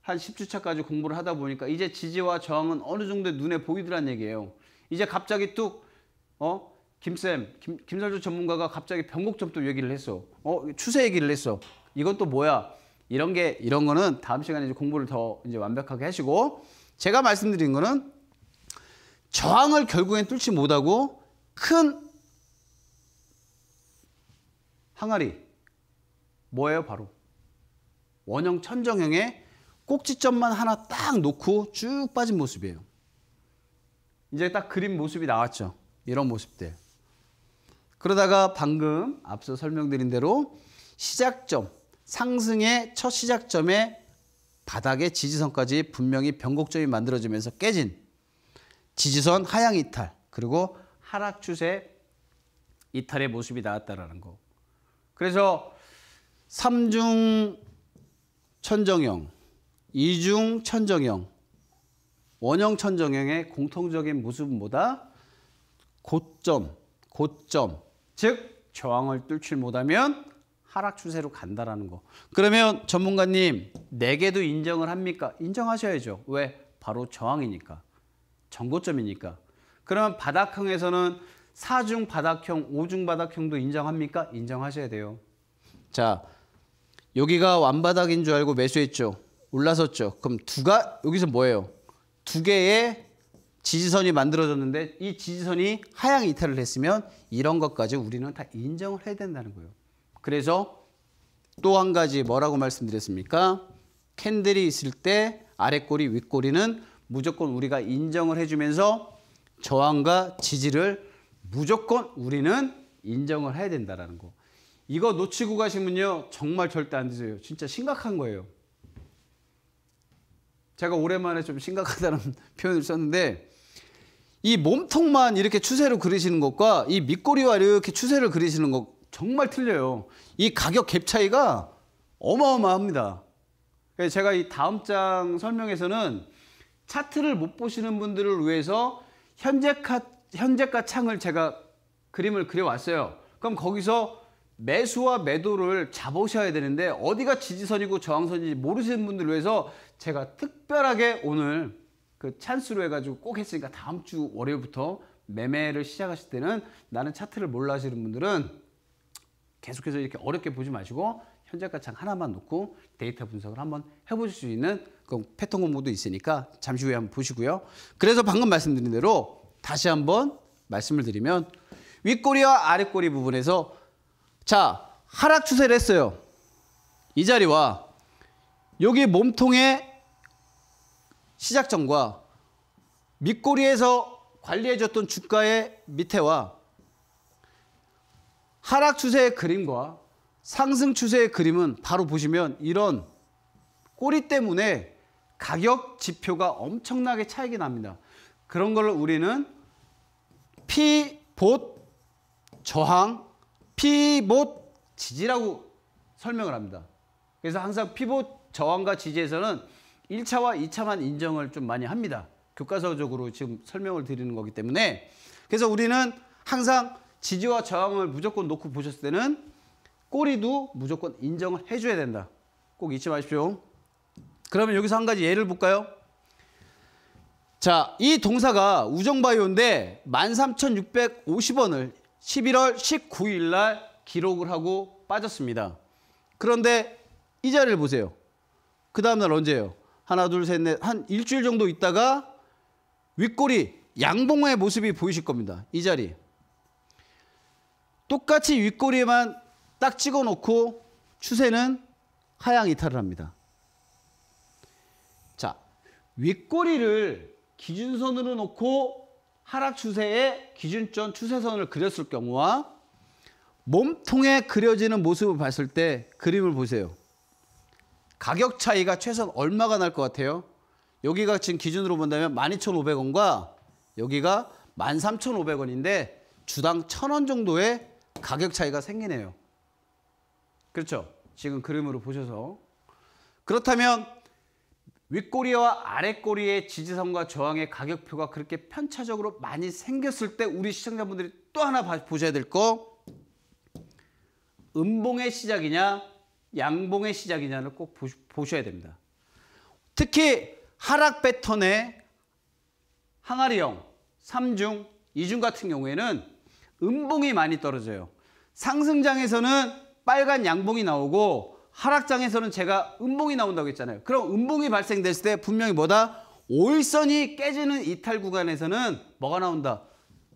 한 10주차까지 공부를 하다 보니까 이제 지지와 저항은 어느 정도 눈에 보이더란 얘기예요. 이제 갑자기 뚝 어? 김쌤, 김, 김설주 전문가가 갑자기 변곡점 도 얘기를 했어. 어, 추세 얘기를 했어. 이건 또 뭐야? 이런 게, 이런 거는 다음 시간에 이제 공부를 더 이제 완벽하게 하시고, 제가 말씀드린 거는 저항을 결국엔 뚫지 못하고 큰 항아리. 뭐예요? 바로. 원형 천정형의 꼭지점만 하나 딱 놓고 쭉 빠진 모습이에요. 이제 딱그린 모습이 나왔죠. 이런 모습들. 그러다가 방금 앞서 설명드린 대로 시작점, 상승의 첫 시작점에 바닥의 지지선까지 분명히 변곡점이 만들어지면서 깨진 지지선 하향 이탈 그리고 하락 추세 이탈의 모습이 나왔다라는 거. 그래서 삼중 천정형, 이중 천정형, 원형 천정형의 공통적인 모습은 다 고점, 고점, 즉 저항을 뚫지 못하면 하락 추세로 간다라는 거. 그러면 전문가님 네개도 인정을 합니까? 인정하셔야죠. 왜? 바로 저항이니까. 정고점이니까. 그러면 바닥형에서는 사중 바닥형, 오중 바닥형도 인정합니까? 인정하셔야 돼요. 자, 여기가 완바닥인 줄 알고 매수했죠. 올라섰죠. 그럼 두가 여기서 뭐예요? 두 개의 지지선이 만들어졌는데 이 지지선이 하향 이탈을 했으면 이런 것까지 우리는 다 인정을 해야 된다는 거예요. 그래서 또 한 가지 뭐라고 말씀드렸습니까? 캔들이 있을 때 아랫꼬리 윗꼬리는 무조건 우리가 인정을 해주면서 저항과 지지를 무조건 우리는 인정을 해야 된다는 거. 이거 놓치고 가시면요 정말 절대 안 되세요. 진짜 심각한 거예요. 제가 오랜만에 좀 심각하다는 표현을 썼는데 이 몸통만 이렇게 추세로 그리시는 것과 이 밑꼬리와 이렇게 추세를 그리시는 것 정말 틀려요. 이 가격 갭 차이가 어마어마합니다. 제가 이 다음 장 설명에서는 차트를 못 보시는 분들을 위해서 현재가, 현재가 창을 제가 그림을 그려왔어요. 그럼 거기서 매수와 매도를 잡으셔야 되는데 어디가 지지선이고 저항선인지 모르시는 분들을 위해서 제가 특별하게 오늘 그 찬스로 해가지고 꼭 했으니까 다음 주 월요일부터 매매를 시작하실 때는 나는 차트를 몰라 하시는 분들은 계속해서 이렇게 어렵게 보지 마시고 현재가창 하나만 놓고 데이터 분석을 한번 해보실 수 있는 그 패턴 공부도 있으니까 잠시 후에 한번 보시고요. 그래서 방금 말씀드린 대로 다시 한번 말씀을 드리면 윗꼬리와 아랫꼬리 부분에서 자 하락 추세를 했어요. 이 자리와 여기 몸통에 시작 점과 밑꼬리에서 관리해줬던 주가의 밑에와 하락 추세의 그림과 상승 추세의 그림은 바로 보시면 이런 꼬리 때문에 가격 지표가 엄청나게 차이가 납니다. 그런 걸 우리는 피봇 저항, 피봇 지지라고 설명을 합니다. 그래서 항상 피봇 저항과 지지에서는 1차와 2차만 인정을 좀 많이 합니다. 교과서적으로 지금 설명을 드리는 거기 때문에 그래서 우리는 항상 지지와 저항을 무조건 놓고 보셨을 때는 꼬리도 무조건 인정을 해줘야 된다. 꼭 잊지 마십시오. 그러면 여기서 한 가지 예를 볼까요? 자, 이 동사가 우정바이오인데 13,650원을 11월 19일 날 기록을 하고 빠졌습니다. 그런데 이 자리를 보세요. 그 다음날 언제예요? 하나 둘셋넷한 일주일 정도 있다가 윗꼬리 양봉의 모습이 보이실 겁니다. 이 자리. 똑같이 윗꼬리만딱 찍어 놓고 추세는 하향 이탈을 합니다. 자, 윗꼬리를 기준선으로 놓고 하락 추세의 기준점 추세선을 그렸을 경우와 몸통에 그려지는 모습을 봤을 때 그림을 보세요. 가격 차이가 최소한 얼마가 날 것 같아요? 여기가 지금 기준으로 본다면 12,500원과 여기가 13,500원인데 주당 1,000원 정도의 가격 차이가 생기네요. 그렇죠? 지금 그림으로 보셔서. 그렇다면 윗꼬리와 아랫꼬리의 지지선과 저항의 가격표가 그렇게 편차적으로 많이 생겼을 때 우리 시청자분들이 또 하나 보셔야 될거 음봉의 시작이냐 양봉의 시작이냐를 꼭 보셔야 됩니다. 특히 하락 패턴의 항아리형, 3중, 2중 같은 경우에는 음봉이 많이 떨어져요. 상승장에서는 빨간 양봉이 나오고 하락장에서는 제가 음봉이 나온다고 했잖아요. 그럼 음봉이 발생됐을 때 분명히 뭐다? 오일선이 깨지는 이탈 구간에서는 뭐가 나온다?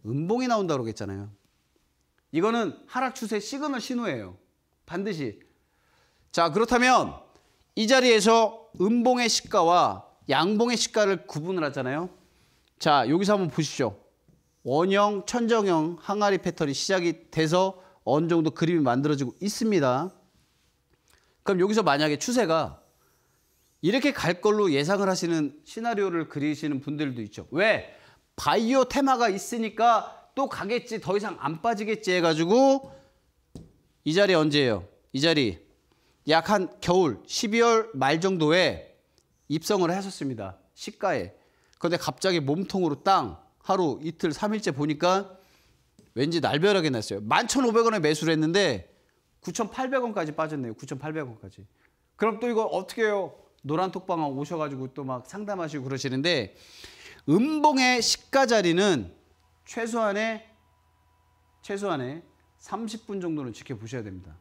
음봉이 나온다고 했잖아요. 이거는 하락 추세 시그널 신호예요. 반드시. 자, 그렇다면 이 자리에서 음봉의 시가와 양봉의 시가를 구분을 하잖아요. 자, 여기서 한번 보시죠. 원형, 천정형, 항아리 패턴이 시작이 돼서 어느 정도 그림이 만들어지고 있습니다. 그럼 여기서 만약에 추세가 이렇게 갈 걸로 예상을 하시는 시나리오를 그리시는 분들도 있죠. 왜? 바이오 테마가 있으니까 또 가겠지 더 이상 안 빠지겠지 해가지고 이 자리 언제예요? 이 자리 약한 겨울 12월 말 정도에 입성을 했었습니다. 시가에. 그런데 갑자기 몸통으로 땅 하루 이틀 3일째 보니까 왠지 날벼락이 났어요. 11,500원에 매수를 했는데 9,800원까지 빠졌네요. 9,800원까지. 그럼 또 이거 어떻게 해요? 노란 톡방에 오셔가지고 또 막 상담하시고 그러시는데 음봉의 시가 자리는 최소한의 최소한의 30분 정도는 지켜보셔야 됩니다.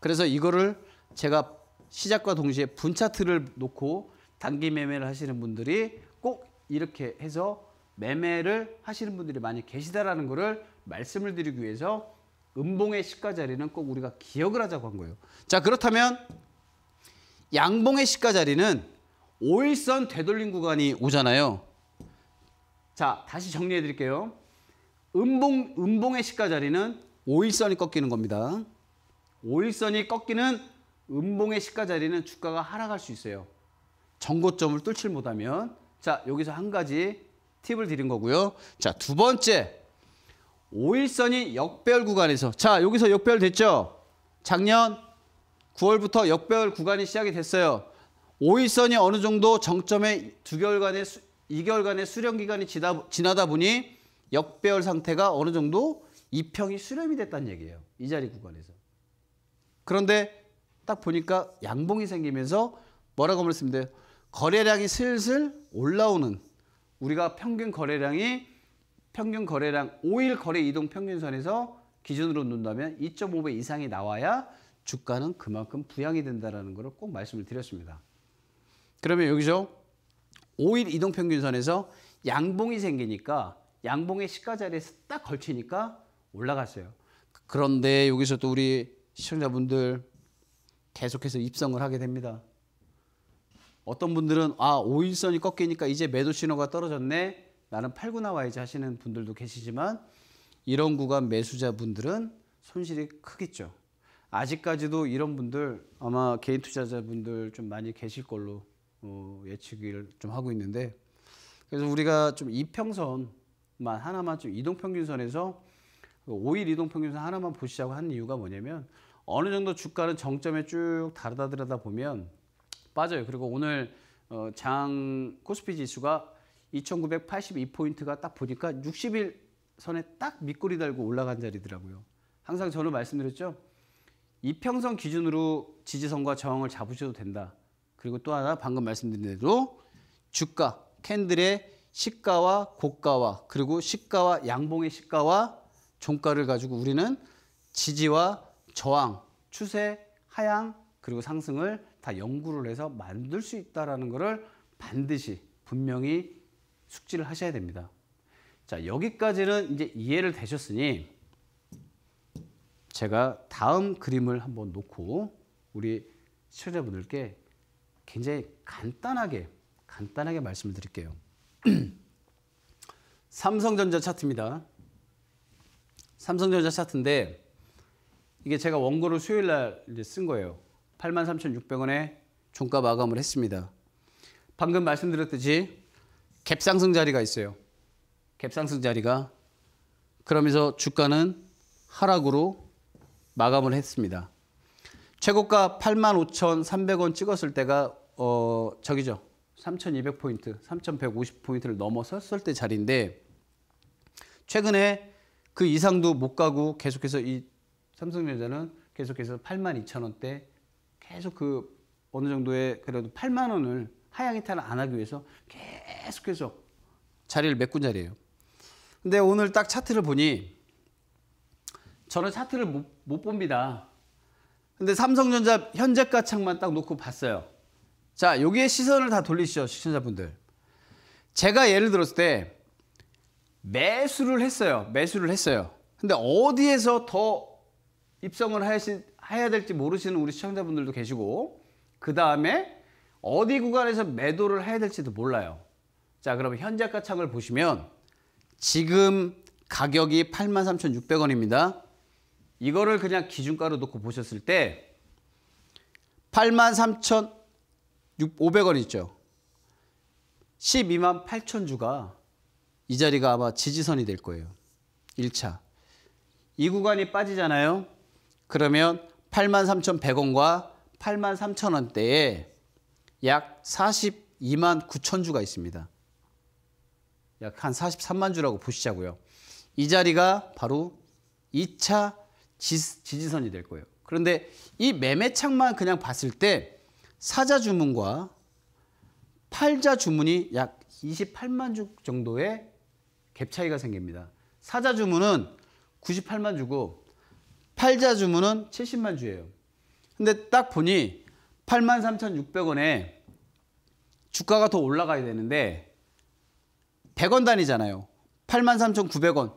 그래서 이거를 제가 시작과 동시에 분차트를 놓고 단기 매매를 하시는 분들이 꼭 이렇게 해서 매매를 하시는 분들이 많이 계시다라는 것을 말씀을 드리기 위해서 음봉의 시가 자리는 꼭 우리가 기억을 하자고 한 거예요. 자 그렇다면 양봉의 시가 자리는 5일선 되돌림 구간이 오잖아요. 자 다시 정리해 드릴게요. 음봉, 음봉의 시가 자리는 5일선이 꺾이는 겁니다. 5일선이 꺾이는 음봉의 시가 자리는 주가가 하락할 수 있어요. 정고점을 뚫지 못하면 자 여기서 한 가지 팁을 드린 거고요. 자두 번째 5일선이 역배 구간에서 자 여기서 역배 됐죠? 작년 9월부터 역배 구간이 시작이 됐어요. 5일선이 어느 정도 정점에 2개월간의 수, 2개월간의 수렴 기간이 지나, 지나다 보니 역배열 상태가 어느 정도 이평이 수렴이 됐다는 얘기예요. 이 자리 구간에서. 그런데 딱 보니까 양봉이 생기면서 뭐라고 말씀드려요? 거래량이 슬슬 올라오는 우리가 평균 거래량이 평균 거래량 5일 거래 이동 평균선에서 기준으로 놓다면 2.5배 이상이 나와야 주가는 그만큼 부양이 된다는 것을 꼭 말씀을 드렸습니다. 그러면 여기서 5일 이동 평균선에서 양봉이 생기니까 양봉의 시가 자리에서 딱 걸치니까 올라갔어요. 그런데 여기서 또 우리 시청자분들 계속해서 입성을 하게 됩니다. 어떤 분들은 아 5일선이 꺾이니까 이제 매도 신호가 떨어졌네 나는 팔고 나와야지 하시는 분들도 계시지만 이런 구간 매수자분들은 손실이 크겠죠. 아직까지도 이런 분들 아마 개인 투자자분들 좀 많이 계실 걸로 어, 예측을 좀 하고 있는데 그래서 우리가 좀 이평선만 하나만 좀 이동평균선에서 5일 이동평균선 하나만 보시자고 하 이유가 뭐냐면 어느 정도 주가는 정점에 쭉 다르다들하다 보면 빠져요. 그리고 오늘 어, 장 코스피 지수가 2,982포인트가 딱 보니까 60일 선에 딱 밑꼬리 달고 올라간 자리더라고요. 항상 저는 말씀드렸죠. 이평선 기준으로 지지선과 저항을 잡으셔도 된다. 그리고 또 하나 방금 말씀드린 대로 주가, 캔들의 시가와 고가와 그리고 시가와 양봉의 시가와 종가를 가지고 우리는 지지와 저항, 추세, 하향, 그리고 상승을 다 연구를 해서 만들 수 있다라는 것을 반드시 분명히 숙지를 하셔야 됩니다. 자, 여기까지는 이제 이해를 되셨으니 제가 다음 그림을 한번 놓고 우리 시청자분들께 굉장히 간단하게 간단하게 말씀을 드릴게요. 삼성전자 차트입니다. 삼성전자 차트인데 이게 제가 원고를 수요일 날쓴 거예요. 83,600원에 종가 마감을 했습니다. 방금 말씀드렸듯이 갭상승 자리가 있어요. 갭상승 자리가 그러면서 주가는 하락으로 마감을 했습니다. 최고가 85,300원 찍었을 때가 어 저기죠. 3,200포인트, 3,150포인트를 넘어섰을 때 자리인데 최근에 그 이상도 못 가고 계속해서 이 삼성전자는 계속해서 8만 2천 원대 계속 그 어느 정도의 그래도 8만 원을 하향 이탈을 안 하기 위해서 계속해서 자리를 메꾼 자리예요. 근데 오늘 딱 차트를 보니 저는 차트를 못, 못 봅니다. 근데 삼성전자 현재 가창만 딱 놓고 봤어요. 자, 여기에 시선을 다 돌리시죠, 시청자분들. 제가 예를 들었을 때 매수를 했어요. 매수를 했어요. 근데 어디에서 더 입성을 해야 될지 모르시는 우리 시청자분들도 계시고 그 다음에 어디 구간에서 매도를 해야 될지도 몰라요. 자 그러면 현재 가창을 보시면 지금 가격이 83,600원입니다. 이거를 그냥 기준가로 놓고 보셨을 때 83,500원 있죠. 12만 8천 주가 이 자리가 아마 지지선이 될 거예요. 1차. 이 구간이 빠지잖아요. 그러면 83,100원과 83,000원대에 약 42만 9천 주가 있습니다. 약 한 43만 주라고 보시자고요. 이 자리가 바로 2차 지, 지선이 될 거예요. 그런데 이 매매창만 그냥 봤을 때 사자 주문과 팔자 주문이 약 28만 주 정도의 갭 차이가 생깁니다. 사자 주문은 98만 주고 팔자 주문은 70만 주예요. 근데 딱 보니 83,600원에 주가가 더 올라가야 되는데 100원 단위잖아요. 83,900원.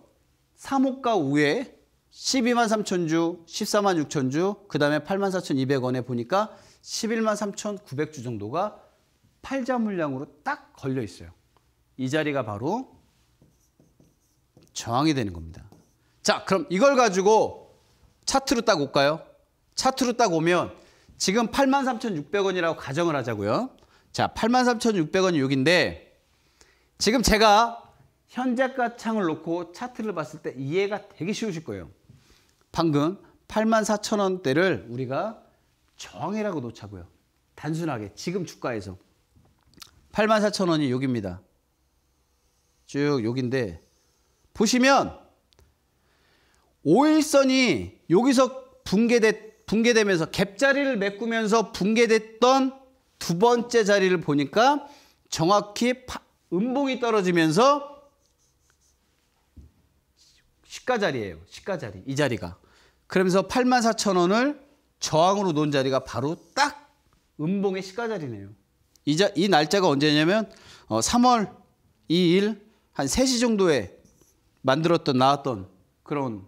3호가 우에 12만 3천 주, 14만 6천 주, 그 다음에 8만 4,200원에 보니까 11만 3,900주 정도가 팔자 물량으로 딱 걸려 있어요. 이 자리가 바로 저항이 되는 겁니다. 자, 그럼 이걸 가지고 차트로 딱 올까요? 차트로 딱 오면 지금 83,600원이라고 가정을 하자고요. 자, 83,600원이 여기인데 지금 제가 현재가 창을 놓고 차트를 봤을 때 이해가 되게 쉬우실 거예요. 방금 84,000원대를 우리가 정해라고 놓자고요. 단순하게 지금 주가에서 84,000원이 여기입니다. 쭉 여기인데 보시면 오일선이 여기서 붕괴됐, 붕괴되면서 갭자리를 메꾸면서 붕괴됐던 두 번째 자리를 보니까 정확히 파, 음봉이 떨어지면서 시가 자리예요. 시가 자리. 이 자리가. 그러면서 8 4 0 0원을 저항으로 놓은 자리가 바로 딱 음봉의 시가 자리네요. 이, 자, 이 날짜가 언제냐면 어, 3월 2일 한 3시 정도에 만들었던 나왔던 그런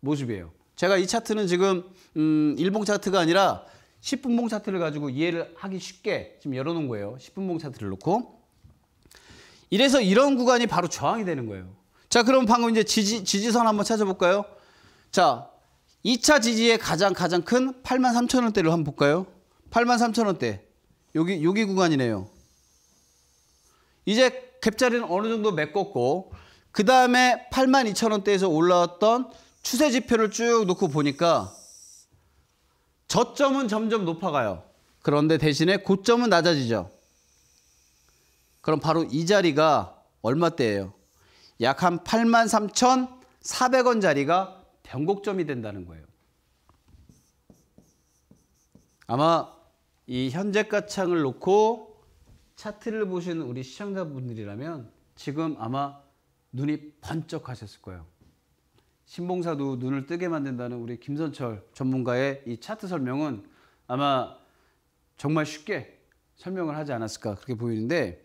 모습이에요. 제가 이 차트는 지금 음, 일봉 차트가 아니라 10분봉 차트를 가지고 이해를 하기 쉽게 지금 열어놓은 거예요. 10분봉 차트를 놓고. 이래서 이런 구간이 바로 저항이 되는 거예요. 자, 그럼 방금 이제 지지, 지지선 한번 찾아볼까요? 자, 2차 지지의 가장 가장 큰8만3천원대를 한번 볼까요? 8만3천원대 여기, 여기 구간이네요. 이제 갭자리는 어느 정도 메꿨고, 그 다음에 8만2천원대에서 올라왔던 추세 지표를 쭉 놓고 보니까 저점은 점점 높아가요. 그런데 대신에 고점은 낮아지죠. 그럼 바로 이 자리가 얼마때예요약 한 83,400원 자리가 변곡점이 된다는 거예요. 아마 이 현재가창을 놓고 차트를 보신 우리 시청자분들이라면 지금 아마 눈이 번쩍 하셨을 거예요. 신봉사도 눈을 뜨게 만든다는 우리 김선철 전문가의 이 차트 설명은 아마 정말 쉽게 설명을 하지 않았을까 그렇게 보이는데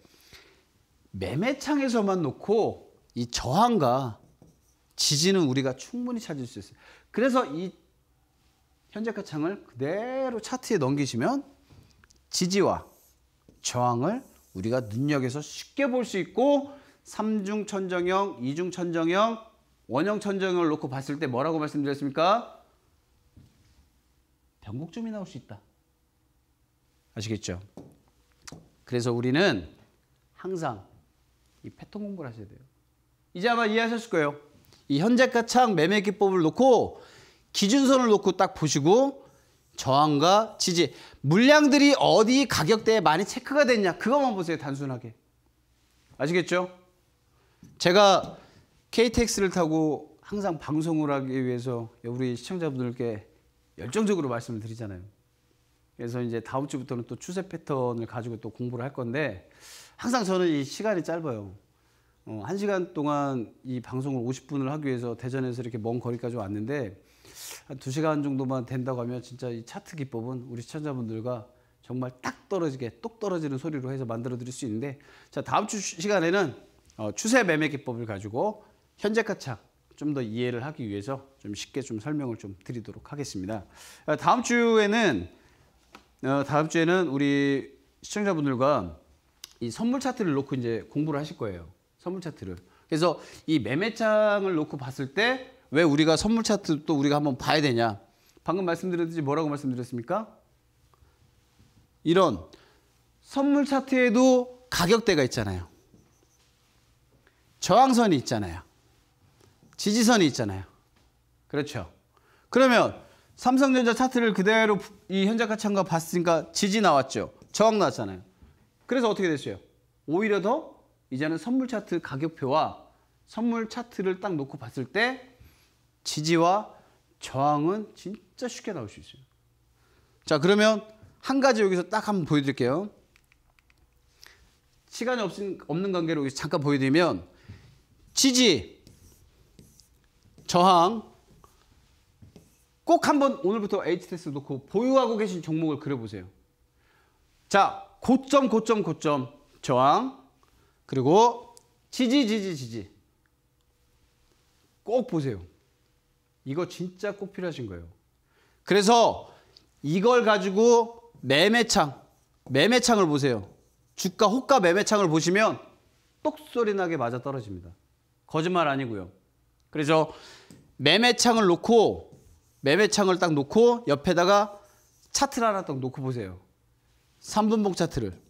매매창에서만 놓고 이 저항과 지지는 우리가 충분히 찾을 수 있어요. 그래서 이 현재가 창을 그대로 차트에 넘기시면 지지와 저항을 우리가 눈여겨서 쉽게 볼 수 있고 3중 천정형, 2중 천정형, 원형 천정을 놓고 봤을 때 뭐라고 말씀드렸습니까? 변곡점이 나올 수 있다. 아시겠죠? 그래서 우리는 항상 이 패턴 공부를 하셔야 돼요. 이제 아마 이해하셨을 거예요. 이 현재가창 매매 기법을 놓고 기준선을 놓고 딱 보시고 저항과 지지 물량들이 어디 가격대에 많이 체크가 됐냐 그것만 보세요 단순하게 아시겠죠? 제가 KTX를 타고 항상 방송을 하기 위해서 우리 시청자분들께 열정적으로 말씀을 드리잖아요. 그래서 이제 다음 주부터는 또 추세 패턴을 가지고 또 공부를 할 건데 항상 저는 이 시간이 짧아요. 어, 한 시간 동안 이 방송을 50분을 하기 위해서 대전에서 이렇게 먼 거리까지 왔는데 한두 시간 정도만 된다고 하면 진짜 이 차트 기법은 우리 시청자분들과 정말 딱 떨어지게 똑 떨어지는 소리로 해서 만들어 드릴 수 있는데 자 다음 주 시간에는 어, 추세 매매 기법을 가지고 현재 가창 좀더 이해를 하기 위해서 좀 쉽게 좀 설명을 좀 드리도록 하겠습니다. 어, 다음 주에는 어, 다음 주에는 우리 시청자분들과 이 선물 차트를 놓고 이제 공부를 하실 거예요. 선물 차트를. 그래서 이 매매창을 놓고 봤을 때 왜 우리가 선물 차트 또 우리가 한번 봐야 되냐? 방금 말씀드렸듯이 뭐라고 말씀드렸습니까? 이런 선물 차트에도 가격대가 있잖아요. 저항선이 있잖아요. 지지선이 있잖아요. 그렇죠. 그러면 삼성전자 차트를 그대로 이 현재 가 찬거 봤으니까 지지 나왔죠. 저항 나왔잖아요. 그래서 어떻게 됐어요? 오히려 더 이제는 선물 차트 가격표와 선물 차트를 딱 놓고 봤을 때 지지와 저항은 진짜 쉽게 나올 수 있어요. 자 그러면 한 가지 여기서 딱 한번 보여드릴게요. 시간이 없는 관계로 잠깐 보여드리면 지지 저항 꼭 한번 오늘부터 h t 스트 놓고 보유하고 계신 종목을 그려보세요. 자, 고점, 고점, 고점, 저항, 그리고 지지, 지지, 지지. 꼭 보세요. 이거 진짜 꼭 필요하신 거예요. 그래서 이걸 가지고 매매창, 매매창을 보세요. 주가 호가 매매창을 보시면 똑소리 나게 맞아 떨어집니다. 거짓말 아니고요. 그래서 매매창을 놓고 매매창을 딱 놓고 옆에다가 차트를 하나 딱 놓고 보세요. 3분봉 차트를.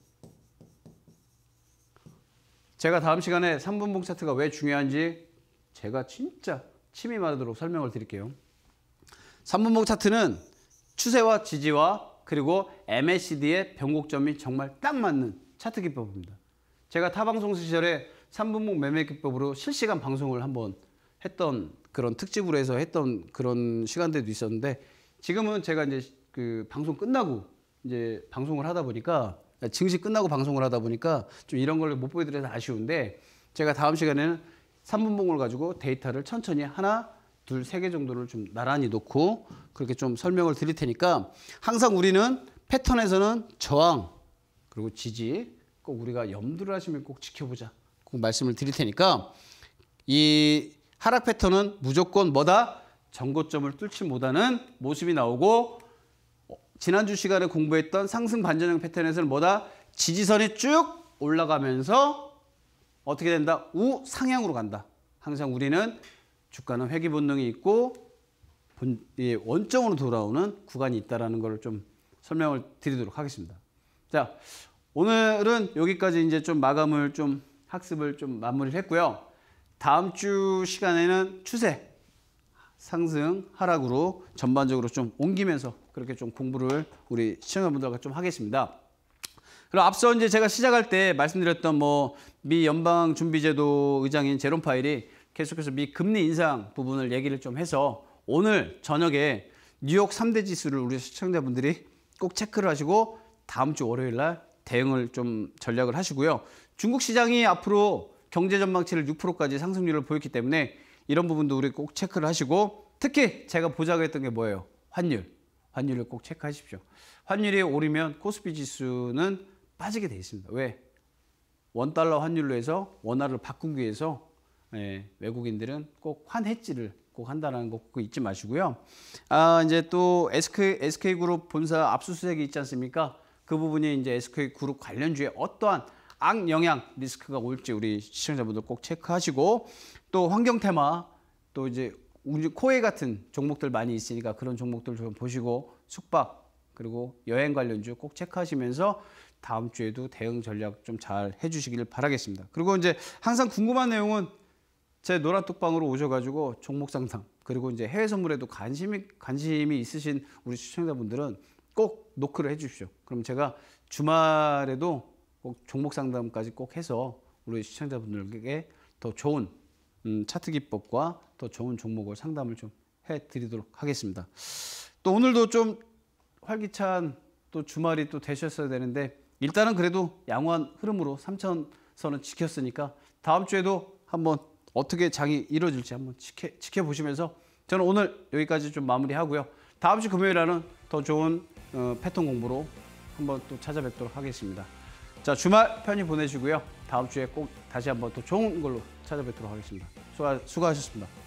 제가 다음 시간에 3분봉 차트가 왜 중요한지 제가 진짜 침이 마르도록 설명을 드릴게요. 3분봉 차트는 추세와 지지와 그리고 MACD의 변곡점이 정말 딱 맞는 차트 기법입니다. 제가 타방송 시절에 3분봉 매매 기법으로 실시간 방송을 한번 했던 그런 특집으로 해서 했던 그런 시간대도 있었는데 지금은 제가 이제 그 방송 끝나고 이제 방송을 하다 보니까 증시 끝나고 방송을 하다 보니까 좀 이런 걸 못 보여드려서 아쉬운데 제가 다음 시간에는 3분봉을 가지고 데이터를 천천히 하나 둘 세 개 정도를 좀 나란히 놓고 그렇게 좀 설명을 드릴 테니까 항상 우리는 패턴에서는 저항 그리고 지지 꼭 우리가 염두를 하시면 꼭 지켜보자 꼭 말씀을 드릴 테니까 이 하락 패턴은 무조건 뭐다? 전고점을 뚫지 못하는 모습이 나오고 어, 지난주 시간에 공부했던 상승 반전형 패턴에서는 뭐다? 지지선이 쭉 올라가면서 어떻게 된다? 우상향으로 간다. 항상 우리는 주가는 회귀 본능이 있고 예, 원점으로 돌아오는 구간이 있다는 것좀 설명을 드리도록 하겠습니다. 자, 오늘은 여기까지 이제 좀 마감을 좀 학습을 좀 마무리를 했고요. 다음 주 시간에는 추세 상승 하락으로 전반적으로 좀 옮기면서 그렇게 좀 공부를 우리 시청자분들과 좀 하겠습니다. 그럼 앞서 이제 제가 시작할 때 말씀드렸던 뭐 미 연방준비제도 의장인 제롬 파일이 계속해서 미 금리 인상 부분을 얘기를 좀 해서 오늘 저녁에 뉴욕 3대 지수를 우리 시청자분들이 꼭 체크를 하시고 다음 주 월요일 날 대응을 좀 전략을 하시고요. 중국 시장이 앞으로 경제 전망치를 6%까지 상승률을 보였기 때문에 이런 부분도 우리 꼭 체크를 하시고 특히 제가 보자고 했던 게 뭐예요? 환율. 환율을 꼭 체크하십시오. 환율이 오르면 코스피 지수는 빠지게 돼 있습니다. 왜? 원달러 환율로 해서 원화를 바꾸기 위해서 예, 외국인들은 꼭 환해지를 꼭 한다는 거 꼭 잊지 마시고요. 아, 이제 또 SK, SK그룹 본사 압수수색이 있지 않습니까? 그 부분이 이제 SK그룹 관련주에 어떠한 악영향 리스크가 올지 우리 시청자분들 꼭 체크하시고 또 환경 테마 또 이제 코에 같은 종목들 많이 있으니까 그런 종목들 좀 보시고 숙박 그리고 여행 관련주 꼭 체크하시면서 다음 주에도 대응 전략 좀 잘 해주시기를 바라겠습니다. 그리고 이제 항상 궁금한 내용은 제 노란 뚝방으로 오셔가지고 종목 상담 그리고 이제 해외 선물에도 관심이 관심이 있으신 우리 시청자분들은 꼭 노크를 해주십시오. 그럼 제가 주말에도 꼭 종목 상담까지 꼭 해서 우리 시청자분들에게 더 좋은 음, 차트 기법과 더 좋은 종목을 상담을 좀 해드리도록 하겠습니다. 또 오늘도 좀 활기찬 또 주말이 또 되셨어야 되는데 일단은 그래도 양호한 흐름으로 3천선은 지켰으니까 다음 주에도 한번 어떻게 장이 이루어질지 한번 지켜, 지켜보시면서 저는 오늘 여기까지 좀 마무리하고요. 다음 주 금요일에는 더 좋은 어, 패턴 공부로 한번 또 찾아뵙도록 하겠습니다. 자 주말 편히 보내시고요. 다음 주에 꼭 다시 한 번 더 좋은 걸로 찾아뵙도록 하겠습니다. 수고, 수고하셨습니다.